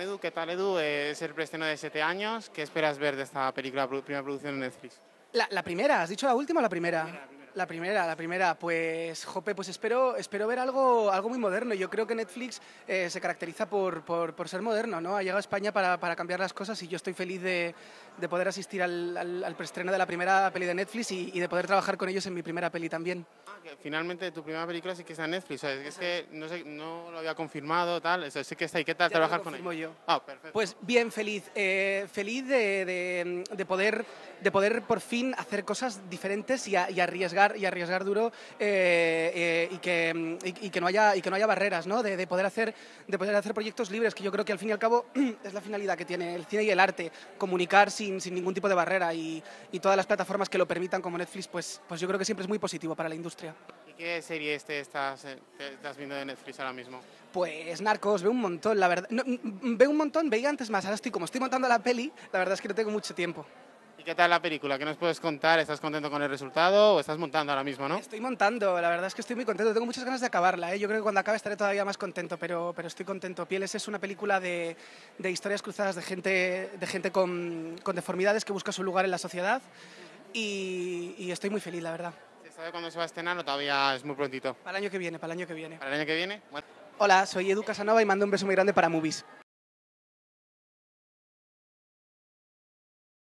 Edu. ¿Qué tal, Edu? Eh, es el preestreno de 7 años. ¿Qué esperas ver de esta película, primera producción en Netflix? La, primera, ¿has dicho la última o la primera. La primera, la primera, pues jope, pues espero, espero ver algo, algo muy moderno. Yo creo que Netflix eh, se caracteriza por, por, ser moderno, ¿no? Ha llegado a España para, para cambiar las cosas y yo estoy feliz de, de poder asistir al, al, preestreno de la primera peli de Netflix y, de poder trabajar con ellos en mi primera peli también. Ah, finalmente tu primera película sí que es a Netflix, Es que no, lo había confirmado, tal, eso sí que está ahí. qué tal trabajar con ellos. yo. Ah, perfecto. Pues bien, feliz, eh, feliz de, de, poder, de poder por fin hacer cosas diferentes y arriesgar y arriesgar duro eh, eh, y, que, y, que no haya, y que no haya barreras, ¿no? De, poder hacer, de poder hacer proyectos libres, que yo creo que al fin y al cabo es la finalidad que tiene el cine y el arte, comunicar sin, sin ningún tipo de barrera y, y todas las plataformas que lo permitan como Netflix, pues, pues yo creo que siempre es muy positivo para la industria. ¿Y qué serie este estás, eh, estás viendo de Netflix ahora mismo? Pues Narcos, veo un montón, la verdad. Mm, veo un montón, veía antes más, ahora estoy como estoy montando la peli, la verdad es que no tengo mucho tiempo qué tal la película? ¿Qué nos puedes contar? ¿Estás contento con el resultado o estás montando ahora mismo, no? Estoy montando, la verdad es que estoy muy contento. Tengo muchas ganas de acabarla. ¿eh? Yo creo que cuando acabe estaré todavía más contento, pero, pero estoy contento. Pieles es una película de, historias cruzadas de gente, de gente con, deformidades que busca su lugar en la sociedad y, estoy muy feliz, la verdad. ¿Se sabe cuándo se va a estrenar o todavía es muy prontito? Para el año que viene, para el año que viene. ¿Para el año que viene? Hola, soy Edu Casanova y mando un beso muy grande para Movies.